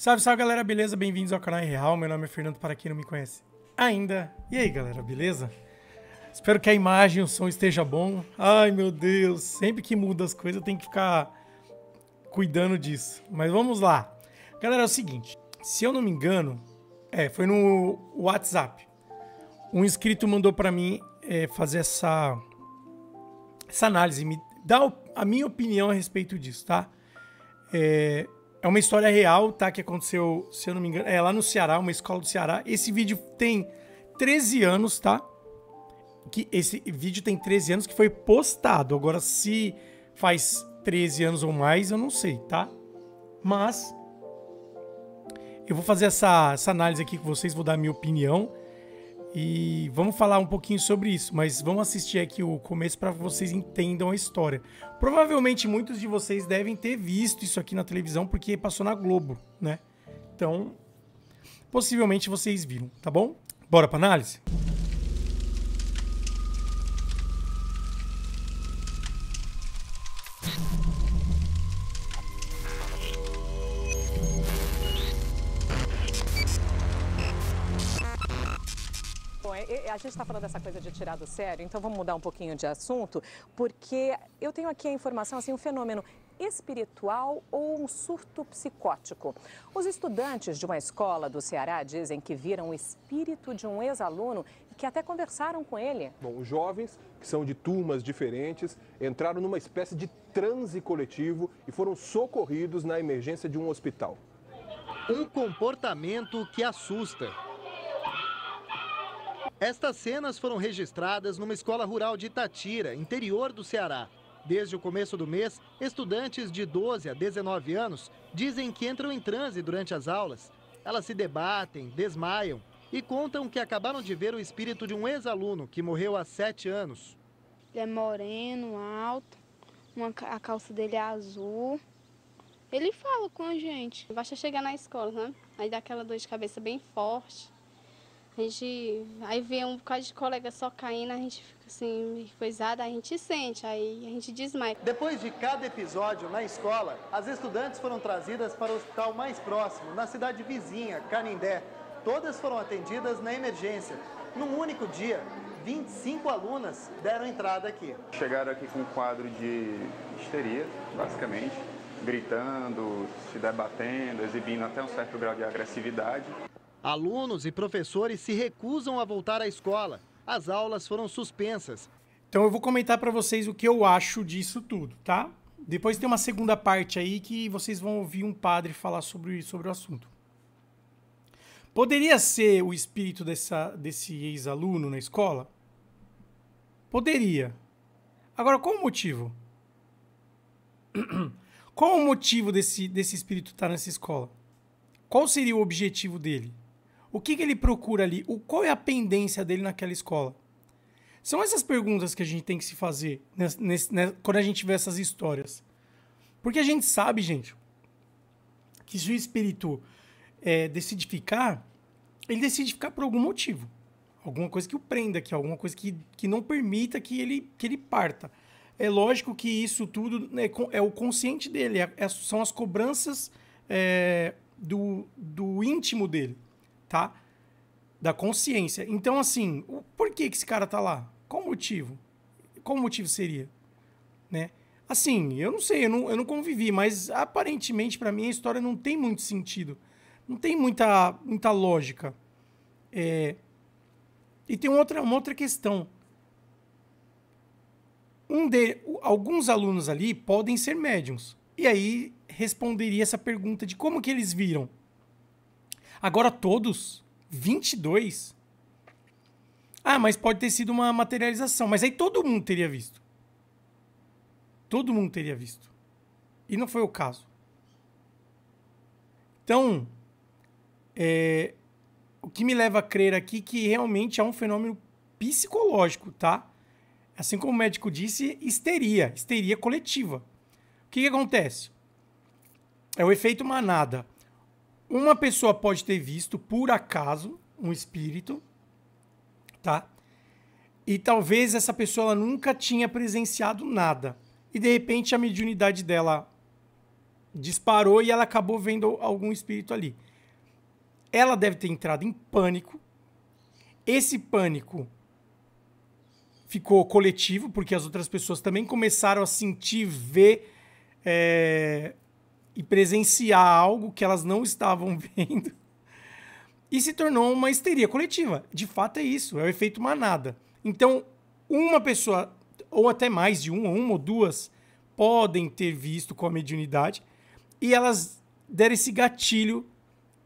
Salve, salve galera, beleza? Bem-vindos ao canal Real. Meu nome é Fernando, para quem não me conhece ainda. E aí galera, beleza? Espero que a imagem e o som esteja bom. Ai meu Deus, sempre que muda as coisas eu tenho que ficar cuidando disso. Mas vamos lá. Galera, é o seguinte: se eu não me engano, é, foi no WhatsApp. Um inscrito mandou para mim é, fazer essa, essa análise, me dar a minha opinião a respeito disso, tá? É, é uma história real, tá? Que aconteceu, se eu não me engano, é lá no Ceará, uma escola do Ceará. Esse vídeo tem 13 anos, tá? Que esse vídeo tem 13 anos que foi postado. Agora, se faz 13 anos ou mais, eu não sei, tá? Mas eu vou fazer essa, essa análise aqui com vocês, vou dar a minha opinião. E vamos falar um pouquinho sobre isso, mas vamos assistir aqui o começo para vocês entendam a história. Provavelmente muitos de vocês devem ter visto isso aqui na televisão porque passou na Globo, né? Então, possivelmente vocês viram, tá bom? Bora para análise? Bom, é, é, a gente está falando dessa coisa de tirar do sério, então vamos mudar um pouquinho de assunto, porque eu tenho aqui a informação, assim, um fenômeno espiritual ou um surto psicótico. Os estudantes de uma escola do Ceará dizem que viram o espírito de um ex-aluno e que até conversaram com ele. Bom, os jovens, que são de turmas diferentes, entraram numa espécie de transe coletivo e foram socorridos na emergência de um hospital. Um comportamento que assusta. Estas cenas foram registradas numa escola rural de Itatira, interior do Ceará. Desde o começo do mês, estudantes de 12 a 19 anos dizem que entram em transe durante as aulas. Elas se debatem, desmaiam e contam que acabaram de ver o espírito de um ex-aluno que morreu há 7 anos. Ele é moreno, alto, uma, a calça dele é azul. Ele fala com a gente. Basta chegar na escola, né? Aí dá aquela dor de cabeça bem forte. A gente, aí vê um bocado de colega só caindo, a gente fica assim, coisada, a gente sente, aí a gente desmaia. Depois de cada episódio na escola, as estudantes foram trazidas para o hospital mais próximo, na cidade vizinha, Canindé. Todas foram atendidas na emergência. Num único dia, 25 alunas deram entrada aqui. Chegaram aqui com um quadro de histeria, basicamente gritando, se debatendo, exibindo até um certo grau de agressividade. Alunos e professores se recusam a voltar à escola. As aulas foram suspensas. Então eu vou comentar para vocês o que eu acho disso tudo, tá? Depois tem uma segunda parte aí que vocês vão ouvir um padre falar sobre, sobre o assunto. Poderia ser o espírito dessa, desse ex-aluno na escola? Poderia. Agora, qual o motivo? Qual o motivo desse, desse espírito estar tá nessa escola? Qual seria o objetivo dele? O que, que ele procura ali? O, qual é a pendência dele naquela escola? São essas perguntas que a gente tem que se fazer nesse, nesse, nesse, né, quando a gente vê essas histórias. Porque a gente sabe, gente, que se o espírito é, decide ficar, ele decide ficar por algum motivo. Alguma coisa que o prenda, que alguma coisa que, que não permita que ele, que ele parta. É lógico que isso tudo é, é o consciente dele, é, é são as cobranças é, do, do íntimo dele tá? Da consciência. Então, assim, por que, que esse cara tá lá? Qual o motivo? Qual o motivo seria? Né? Assim, eu não sei, eu não, eu não convivi, mas aparentemente para mim a história não tem muito sentido. Não tem muita, muita lógica. É... E tem uma outra, uma outra questão. Um de, alguns alunos ali podem ser médiums. E aí responderia essa pergunta de como que eles viram. Agora todos, 22. Ah, mas pode ter sido uma materialização. Mas aí todo mundo teria visto. Todo mundo teria visto. E não foi o caso. Então, é, o que me leva a crer aqui que realmente é um fenômeno psicológico, tá? Assim como o médico disse, histeria, histeria coletiva. O que, que acontece? É o efeito manada. Uma pessoa pode ter visto, por acaso, um espírito, tá? E talvez essa pessoa nunca tinha presenciado nada. E de repente a mediunidade dela disparou e ela acabou vendo algum espírito ali. Ela deve ter entrado em pânico. Esse pânico ficou coletivo, porque as outras pessoas também começaram a sentir, ver. É e presenciar algo que elas não estavam vendo. E se tornou uma histeria coletiva. De fato é isso, é o efeito manada. Então, uma pessoa, ou até mais de uma, uma ou duas, podem ter visto com a mediunidade e elas deram esse gatilho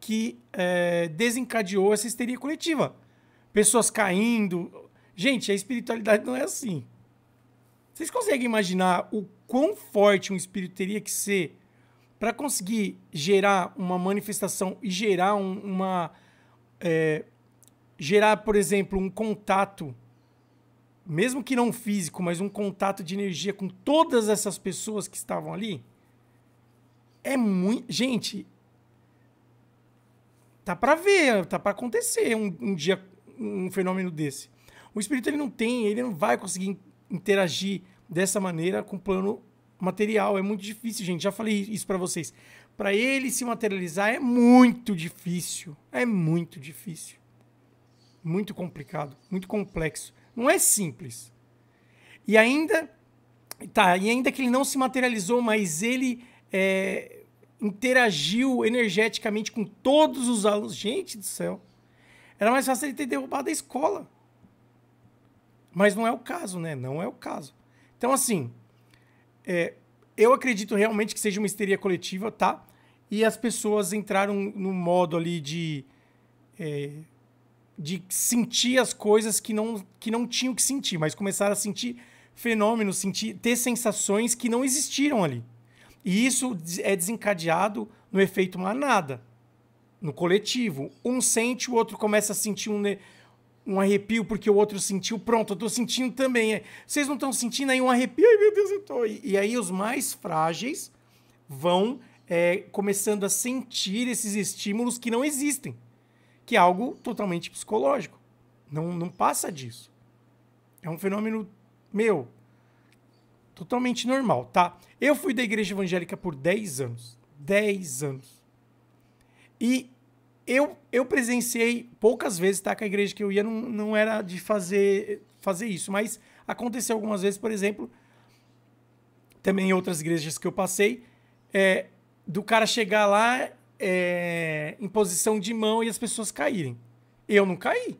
que é, desencadeou essa histeria coletiva. Pessoas caindo. Gente, a espiritualidade não é assim. Vocês conseguem imaginar o quão forte um espírito teria que ser para conseguir gerar uma manifestação e gerar um, uma. É, gerar, por exemplo, um contato, mesmo que não físico, mas um contato de energia com todas essas pessoas que estavam ali, é muito. Gente, tá para ver, tá para acontecer um, um, dia um fenômeno desse. O espírito ele não tem, ele não vai conseguir interagir dessa maneira com o plano material. É muito difícil, gente. Já falei isso para vocês. Para ele se materializar é muito difícil. É muito difícil. Muito complicado, muito complexo. Não é simples. E ainda tá, e ainda que ele não se materializou, mas ele é, interagiu energeticamente com todos os alunos. Gente do céu. Era mais fácil ele ter derrubado a escola. Mas não é o caso, né? Não é o caso. Então, assim, é, eu acredito realmente que seja uma histeria coletiva, tá? E as pessoas entraram no modo ali de. É, de sentir as coisas que não, que não tinham que sentir, mas começaram a sentir fenômenos, sentir, ter sensações que não existiram ali. E isso é desencadeado no efeito manada, no coletivo. Um sente, o outro começa a sentir um, um arrepio porque o outro sentiu, pronto, eu tô sentindo também. É, vocês não estão sentindo aí um arrepio? Ai, meu Deus, eu tô. E, aí os mais frágeis vão é, começando a sentir esses estímulos que não existem, que é algo totalmente psicológico. Não, não passa disso. É um fenômeno meu, totalmente normal, tá? Eu fui da igreja evangélica por 10 anos. 10 anos. E eu, eu presenciei poucas vezes, tá? Que a igreja que eu ia não, não era de fazer, fazer isso, mas aconteceu algumas vezes, por exemplo, também em outras igrejas que eu passei, é, do cara chegar lá é, em posição de mão e as pessoas caírem. Eu não caí.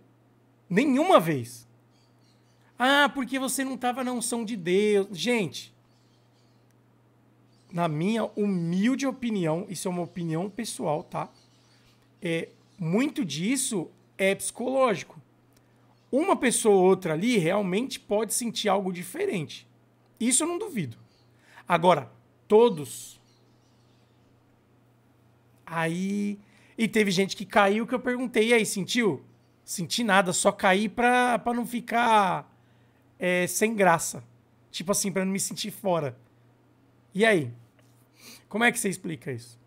Nenhuma vez. Ah, porque você não estava na unção de Deus. Gente, na minha humilde opinião, isso é uma opinião pessoal, tá? é, muito disso é psicológico. Uma pessoa ou outra ali realmente pode sentir algo diferente. Isso eu não duvido. Agora, todos. Aí. E teve gente que caiu que eu perguntei, e aí, sentiu? Senti nada, só caí pra, pra não ficar é, sem graça. Tipo assim, pra não me sentir fora. E aí? Como é que você explica isso?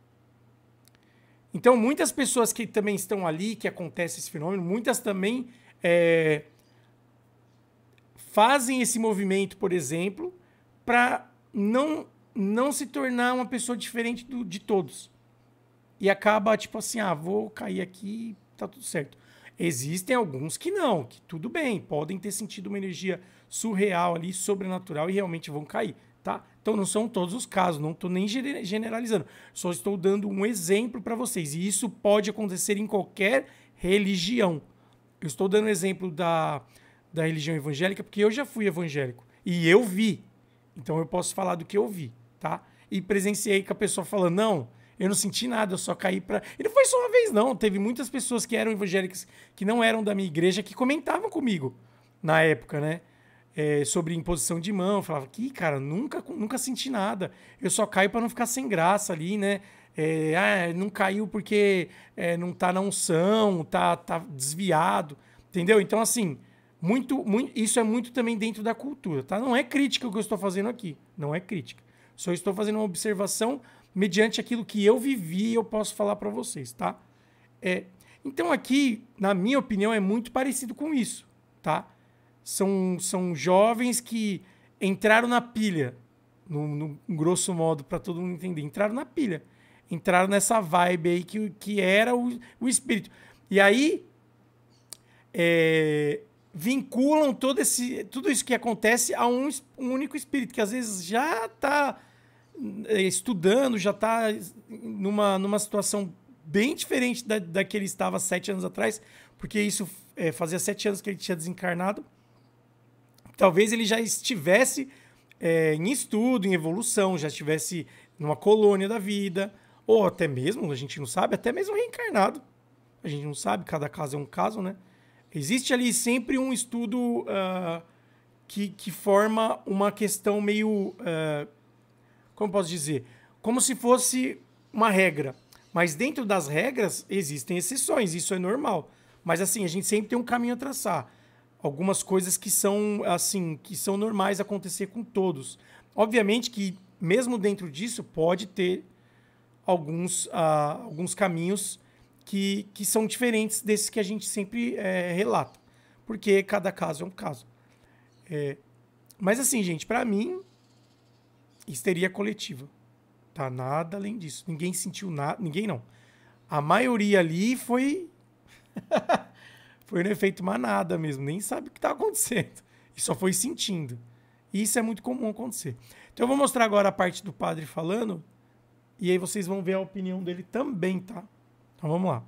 Então, muitas pessoas que também estão ali, que acontece esse fenômeno, muitas também é, fazem esse movimento, por exemplo, para não, não se tornar uma pessoa diferente do, de todos. E acaba, tipo assim, ah, vou cair aqui, tá tudo certo. Existem alguns que não, que tudo bem, podem ter sentido uma energia surreal ali, sobrenatural e realmente vão cair, tá? Então não são todos os casos, não estou nem generalizando. Só estou dando um exemplo para vocês. E isso pode acontecer em qualquer religião. Eu estou dando exemplo da, da religião evangélica porque eu já fui evangélico. E eu vi. Então eu posso falar do que eu vi, tá? E presenciei com a pessoa falando, não, eu não senti nada, eu só caí para. E não foi só uma vez, não. Teve muitas pessoas que eram evangélicas, que não eram da minha igreja, que comentavam comigo na época, né? é, sobre imposição de mão. Eu falava, que cara, nunca, nunca senti nada. Eu só caio para não ficar sem graça ali, né? É, ah, não caiu porque é, não tá na unção, tá, tá desviado, entendeu? Então, assim, muito, muito, isso é muito também dentro da cultura, tá? Não é crítica o que eu estou fazendo aqui, não é crítica. Só estou fazendo uma observação mediante aquilo que eu vivi eu posso falar para vocês, tá? É, então, aqui, na minha opinião, é muito parecido com isso, Tá? são, são jovens que entraram na pilha, no, no grosso modo, para todo mundo entender. Entraram na pilha. Entraram nessa vibe aí que, que era o, o espírito. E aí. É, vinculam todo esse, tudo isso que acontece a um, um único espírito, que às vezes já está é, estudando, já está numa, numa situação bem diferente da, da que ele estava sete anos atrás, porque isso é, fazia sete anos que ele tinha desencarnado talvez ele já estivesse é, em estudo, em evolução, já estivesse numa colônia da vida, ou até mesmo, a gente não sabe, até mesmo reencarnado. A gente não sabe, cada caso é um caso, né? Existe ali sempre um estudo uh, que, que forma uma questão meio. Uh, como posso dizer? Como se fosse uma regra. Mas dentro das regras existem exceções, isso é normal. Mas assim, a gente sempre tem um caminho a traçar algumas coisas que são assim, que são normais acontecer com todos. Obviamente que mesmo dentro disso pode ter alguns, uh, alguns caminhos que, que são diferentes desses que a gente sempre é, relata, porque cada caso é um caso. É, mas assim, gente, para mim, histeria coletiva, tá? Nada além disso. Ninguém sentiu nada, ninguém não. A maioria ali foi foi no efeito manada mesmo, nem sabe o que está acontecendo. E só foi sentindo. E isso é muito comum acontecer. Então eu vou mostrar agora a parte do padre falando, e aí vocês vão ver a opinião dele também, tá? Então vamos lá.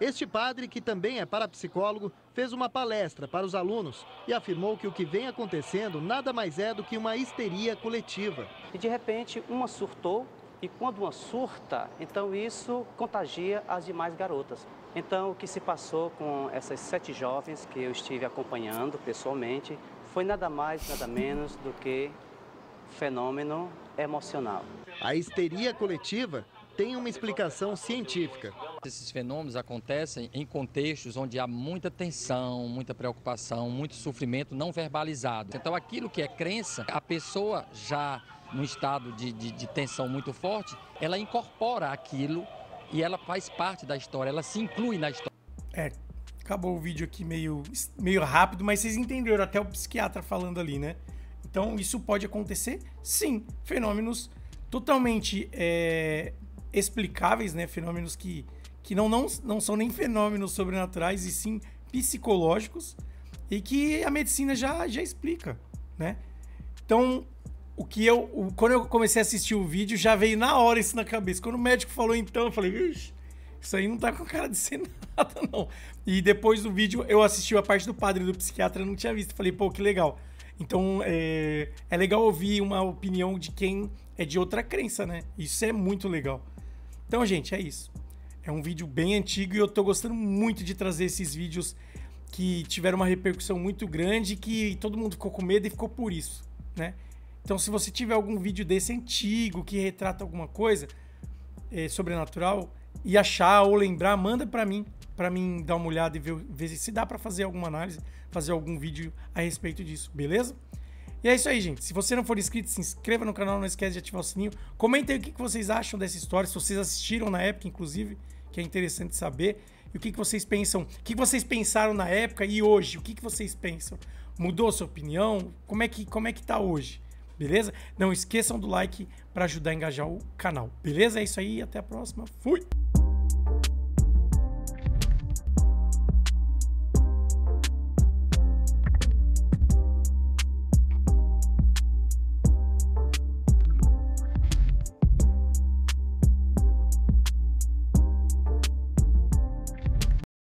Este padre, que também é parapsicólogo, fez uma palestra para os alunos e afirmou que o que vem acontecendo nada mais é do que uma histeria coletiva. E de repente, uma surtou, e quando uma surta, então isso contagia as demais garotas. Então, o que se passou com essas sete jovens que eu estive acompanhando pessoalmente foi nada mais, nada menos do que fenômeno emocional. A histeria coletiva tem uma explicação científica. Esses fenômenos acontecem em contextos onde há muita tensão, muita preocupação, muito sofrimento não verbalizado. Então, aquilo que é crença, a pessoa já num estado de, de, de tensão muito forte, ela incorpora aquilo e ela faz parte da história, ela se inclui na história. É, acabou o vídeo aqui meio, meio rápido, mas vocês entenderam até o psiquiatra falando ali, né? Então isso pode acontecer, sim, fenômenos totalmente é, explicáveis, né? Fenômenos que, que não, não, não são nem fenômenos sobrenaturais, e sim psicológicos, e que a medicina já, já explica, né? Então, o que eu. O, quando eu comecei a assistir o vídeo, já veio na hora isso na cabeça. Quando o médico falou então, eu falei, isso aí não tá com cara de ser nada, não. E depois do vídeo, eu assisti a parte do padre do psiquiatra, eu não tinha visto. Falei, pô, que legal. Então, é, é legal ouvir uma opinião de quem é de outra crença, né? Isso é muito legal. Então, gente, é isso. É um vídeo bem antigo e eu tô gostando muito de trazer esses vídeos que tiveram uma repercussão muito grande que todo mundo ficou com medo e ficou por isso, né? Então, se você tiver algum vídeo desse antigo que retrata alguma coisa é, sobrenatural e achar ou lembrar, manda para mim, para mim dar uma olhada e ver, ver se dá para fazer alguma análise, fazer algum vídeo a respeito disso, beleza? E é isso aí, gente. Se você não for inscrito, se inscreva no canal, não esquece de ativar o sininho. Comentem o que vocês acham dessa história, se vocês assistiram na época, inclusive, que é interessante saber. E o que vocês pensam, o que vocês pensaram na época e hoje, o que vocês pensam? Mudou sua opinião? Como é que, como é que tá hoje? beleza? Não esqueçam do like para ajudar a engajar o canal, beleza? É isso aí, até a próxima, fui!